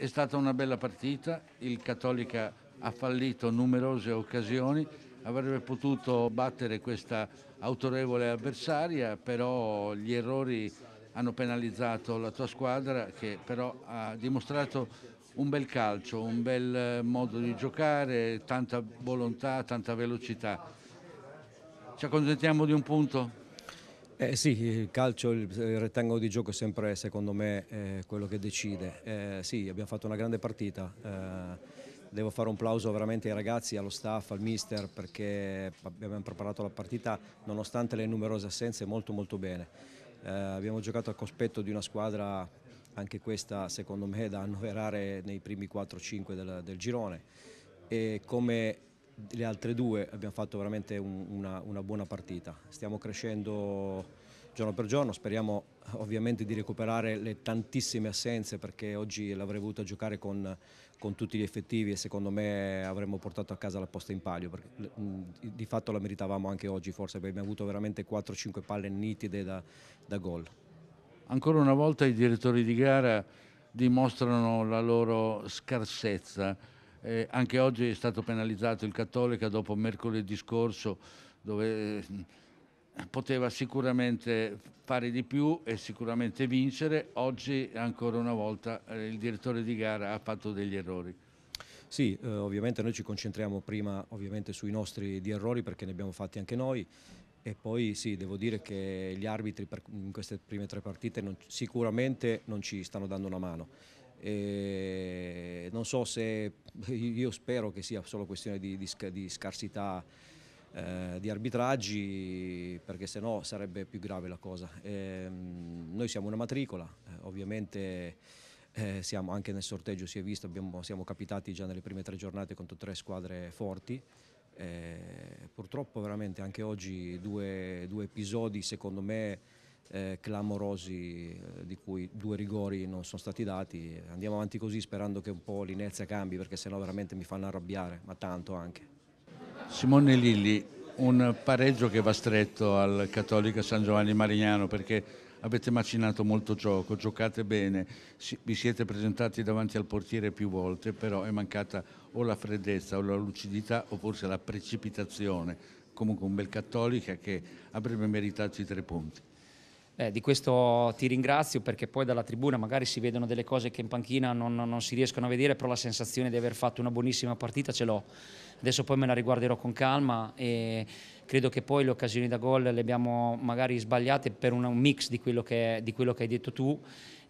È stata una bella partita, il Cattolica ha fallito numerose occasioni, avrebbe potuto battere questa autorevole avversaria, però gli errori hanno penalizzato la tua squadra che però ha dimostrato un bel calcio, un bel eh, modo di giocare, tanta volontà, tanta velocità. Ci accontentiamo di un punto? Eh sì, il calcio, il, rettangolo di gioco è sempre secondo me eh, quello che decide. Eh, sì, abbiamo fatto una grande partita. Eh, devo fare un plauso veramente ai ragazzi, allo staff, al mister perché abbiamo preparato la partita nonostante le numerose assenze molto molto bene. Eh, abbiamo giocato a cospetto di una squadra, anche questa secondo me da annoverare nei primi 4-5 del, del girone e come le altre due abbiamo fatto veramente un, una, una, buona partita. Stiamo crescendo giorno per giorno, speriamo ovviamente di recuperare le tantissime assenze perché oggi l'avrei voluta giocare con, con, tutti gli effettivi e secondo me avremmo portato a casa la posta in palio. Perché, di fatto la meritavamo anche oggi forse abbiamo avuto veramente 4-5 palle nitide da, da gol. Ancora una volta i direttori di gara dimostrano la loro scarsezza eh, anche oggi è stato penalizzato il Cattolica dopo mercoledì scorso dove eh, poteva sicuramente fare di più e sicuramente vincere. Oggi ancora una volta eh, il direttore di gara ha fatto degli errori. Sì, eh, ovviamente noi ci concentriamo prima sui nostri di errori perché ne abbiamo fatti anche noi e poi sì, devo dire che gli arbitri in queste prime tre partite non, sicuramente non ci stanno dando una mano. E eh, non so se, io spero che sia solo questione di, di, di scarsità eh, di arbitraggi perché se no sarebbe più grave la cosa. Eh, noi siamo una matricola, eh, ovviamente eh, siamo anche nel sorteggio, si è visto, abbiamo, siamo capitati già nelle prime tre giornate contro tre squadre forti. Eh, purtroppo veramente anche oggi due, due episodi secondo me eh, clamorosi eh, di cui due rigori non sono stati dati. Andiamo avanti così sperando che un po' l'inerzia cambi perché sennò veramente mi fanno arrabbiare, ma tanto anche. Simone Lilli, un pareggio che va stretto al Cattolica San Giovanni Marignano perché avete macinato molto gioco, giocate bene, vi siete presentati davanti al portiere più volte, però è mancata o la freddezza o la lucidità o forse la precipitazione. Comunque un bel Cattolica che avrebbe meritato i tre punti. Eh, di questo ti ringrazio perché poi dalla tribuna magari si vedono delle cose che in panchina non, non si riescono a vedere, però la sensazione di aver fatto una buonissima partita ce l'ho. Adesso poi me la riguarderò con calma. E Credo che poi le occasioni da gol le abbiamo magari sbagliate per un mix di quello che, di quello che hai detto tu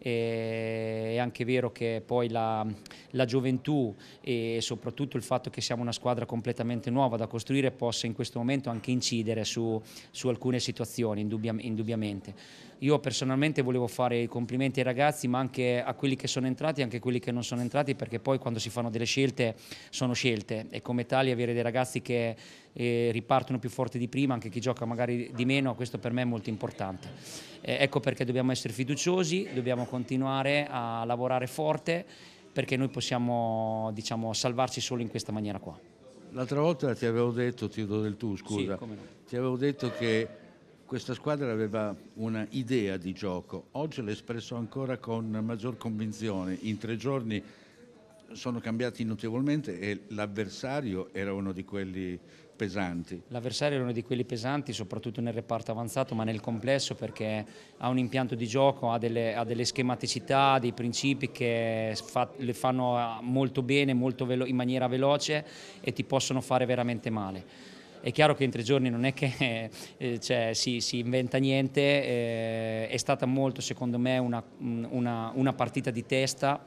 è anche vero che poi la, la, gioventù e soprattutto il fatto che siamo una squadra completamente nuova da costruire possa in questo momento anche incidere su, su alcune situazioni, indubbiamente. Io personalmente volevo fare i complimenti ai ragazzi, ma anche a quelli che sono entrati e anche a quelli che non sono entrati, perché poi quando si fanno delle scelte sono scelte e come tali avere dei ragazzi che eh, ripartono più forti forte di prima, anche chi gioca magari di meno, questo per me è molto importante. Eh, ecco perché dobbiamo essere fiduciosi, dobbiamo continuare a lavorare forte perché noi possiamo diciamo, salvarci solo in questa maniera qua. L'altra volta ti avevo detto, ti do del tu scusa, sì, no. ti avevo detto che questa squadra aveva un'idea di gioco, oggi l'ha espresso ancora con maggior convinzione, in tre giorni sono cambiati notevolmente e l'avversario era uno di quelli pesanti. L'avversario era uno di quelli pesanti soprattutto nel reparto avanzato ma nel complesso perché ha un impianto di gioco, ha delle, ha delle schematicità, dei principi che fa, le fanno eh, molto bene, molto in maniera veloce e ti possono fare veramente male è chiaro che in tre giorni non è che eh, cioè, si, si, inventa niente, eh, è stata molto secondo me una, una, una partita di testa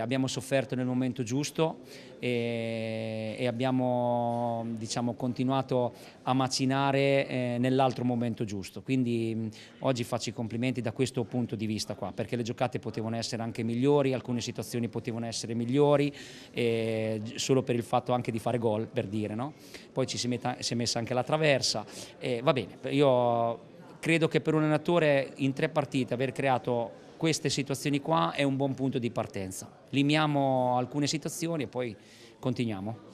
abbiamo sofferto nel momento giusto e, e abbiamo diciamo, continuato a macinare eh, nell'altro momento giusto. Quindi mh, mm, oggi faccio i complimenti da questo punto di vista qua, perché le giocate potevano essere anche migliori, alcune situazioni potevano essere migliori, eh, solo per il fatto anche di fare gol, per dire. No? Poi ci si, metta, si, è messa anche la traversa. Eh, va bene, io Credo che per un allenatore in tre partite aver creato queste situazioni qua è un buon punto di partenza. Limiamo alcune situazioni e poi continuiamo.